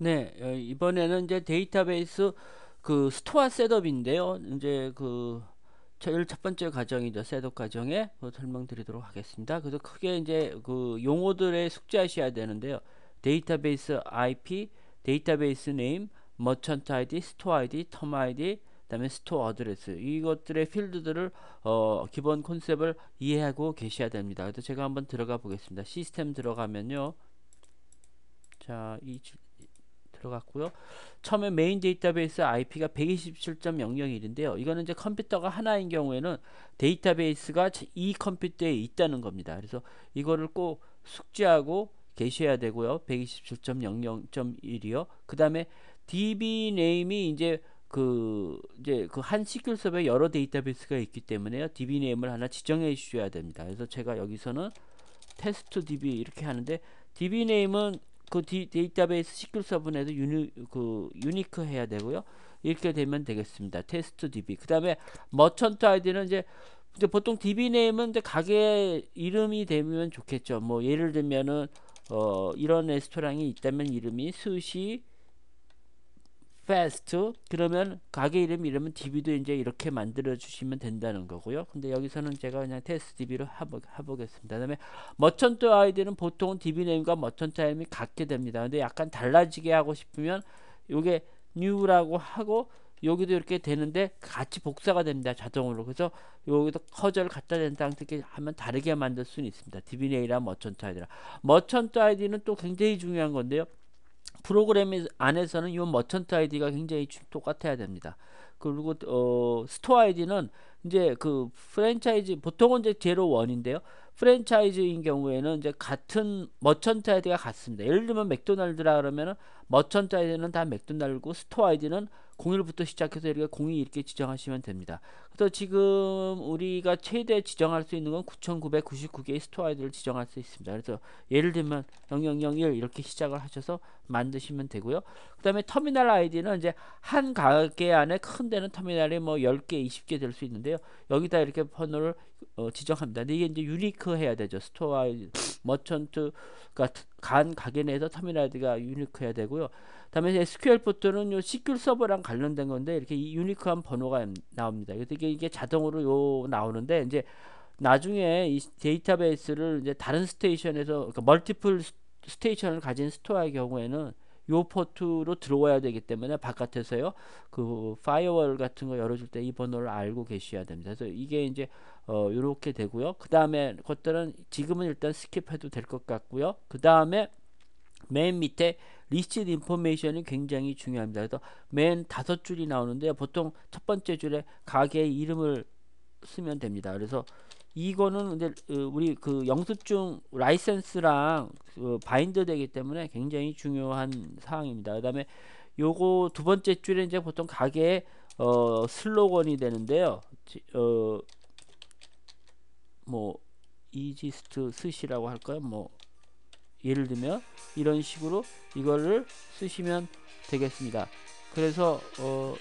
네, 어, 이번에는 이제 데이터베이스 그 스토어 셋업인데요. 이제 그 제일 첫 번째 과정이죠. 셋업 과정에 뭐 설명드리도록 하겠습니다. 그래서 크게 이제 그 용어들에 숙지하셔야 되는데요. 데이터베이스 IP, 데이터베이스 네임, 머천트 이 d 스토어 아이디, 텀 ID, 그다음에 스토어 어드레스 이것들의 필드들을 어, 기본 컨셉을 이해하고 계셔야 됩니다. 그래서 제가 한번 들어가 보겠습니다. 시스템 들어가면요. 자, 이 들어갔고요. 처음에 메인 데이터베이스 IP가 127.001인데요. 이거는 이제 컴퓨터가 하나인 경우에는 데이터베이스가 이 컴퓨터에 있다는 겁니다. 그래서 이거를 꼭 숙지하고 계셔야 되고요. 127.00.1이요. 그 다음에 DB 네임이 이제 그 이제 그 한 시큘 서버에 여러 데이터베이스가 있기 때문에요. DB 네임을 하나 지정해 주셔야 됩니다. 그래서 제가 여기서는 테스트 DB 이렇게 하는데 DB 네임은 그 데이터베이스 SQL 서버에도 유니, 그 유니크 해야 되고요. 이렇게 되면 되겠습니다. 테스트 DB. 그 다음에 머천트 아이디는 이제 근데 보통 DB 네임은 이제 가게 이름이 되면 좋겠죠. 뭐 예를 들면은 어 이런 레스토랑이 있다면 이름이 스시 fast 그러면 가게 이름 이러면 db도 이제 이렇게 만들어 주시면 된다는 거고요 근데 여기서는 제가 그냥 테스트 db로 해보, 해보겠습니다 그 다음에 머천트 아이디는 보통 db네임과 머천트 아이디 같게 됩니다 근데 약간 달라지게 하고 싶으면 요게 new라고 하고 여기도 이렇게 되는데 같이 복사가 됩니다 자동으로 그래서 여기도 커저를 갖다 댄 상태 렇게 하면 다르게 만들 수는 있습니다 디비네이랑 머천트 아이디랑 머천트 아이디는 또 굉장히 중요한 건데요 프로그램 안에서는 이 머천트 아이디가 굉장히 똑같아야 됩니다. 그리고 어, 스토어 아이디는 이제 그 프랜차이즈 보통은 이제 제로 원인데요. 프랜차이즈인 경우에는 이제 같은 머천트 아이디가 같습니다. 예를 들면 맥도날드라 그러면은 머천트 아이디는 다 맥도날드고 스토어 아이디는 01부터 시작해서 이렇게 02 이렇게 지정하시면 됩니다. 그래서 지금 우리가 최대 지정할 수 있는 건 9,999개의 스토어 아이디를 지정할 수 있습니다. 그래서 예를 들면 0001 이렇게 시작을 하셔서 만드시면 되고요. 그 다음에 터미널 아이디는 이제 한 가게 안에 큰 되는 터미널이 뭐 10개, 20개 될 수 있는데요. 여기다 이렇게 번호를 어, 지정합니다. 근데 이게 이제 유니크해야 되죠. 스토어, 머천트, 그러니까 간 가게 내에서 터미널드가 유니크해야 되고요. 다음에 SQL 포트는 요 SQL 서버랑 관련된 건데 이렇게 유니크한 번호가 음, 나옵니다. 이게, 이게 자동으로 요 나오는데 이제 나중에 이 데이터베이스를 이제 다른 스테이션에서 그러니까 멀티플 스테이션을 가진 스토어의 경우에는 요 포트로 들어와야 되기 때문에 바깥에서요 그 파이어월 같은 거 열어줄 때 이 번호를 알고 계셔야 됩니다. 그래서 이게 이제 어 요렇게 되고요. 그 다음에 것들은 지금은 일단 스킵해도 될 것 같고요. 그 다음에 맨 밑에 리스트 인포메이션이 굉장히 중요합니다. 그래서 맨 다섯 줄이 나오는데 보통 첫 번째 줄에 가게 이름을 쓰면 됩니다. 그래서 이거는 근데 어, 우리 그 영수증 라이센스랑 그 바인드 되기 때문에 굉장히 중요한 사항입니다. 그 다음에 요거 두 번째 줄에 이제 보통 가게 어 슬로건이 되는데요. 어 뭐 이지스트 스시라고 할까요? 뭐 예를 들면 이런 식으로 이거를 쓰시면 되겠습니다. 그래서 어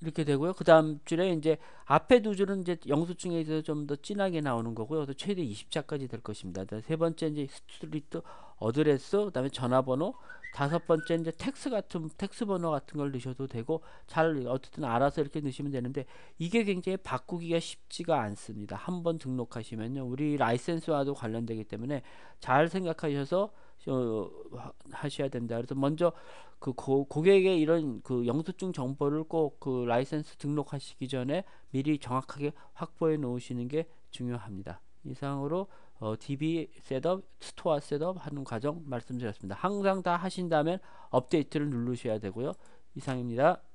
이렇게 되고요. 그 다음 줄에 이제 앞에 두 줄은 이제 영수증에 있어서 좀 더 진하게 나오는 거고요. 최대 20자까지 될 것입니다. 세 번째 이제 스트리트 어드레스, 그다음에 전화번호, 다섯 번째 이제 텍스 같은 텍스 번호 같은 걸 넣으셔도 되고 잘 어쨌든 알아서 이렇게 넣으시면 되는데 이게 굉장히 바꾸기가 쉽지가 않습니다. 한 번 등록하시면요. 우리 라이센스와도 관련되기 때문에 잘 생각하셔서 하셔야 된다. 그래서 먼저 그 고, 고객의 이런 그 영수증 정보를 꼭 그 라이센스 등록하시기 전에 미리 정확하게 확보해 놓으시는 게 중요합니다. 이상으로 어, DB 셋업, 스토어 셋업 하는 과정 말씀드렸습니다. 항상 다 하신다면 업데이트를 누르셔야 되고요. 이상입니다.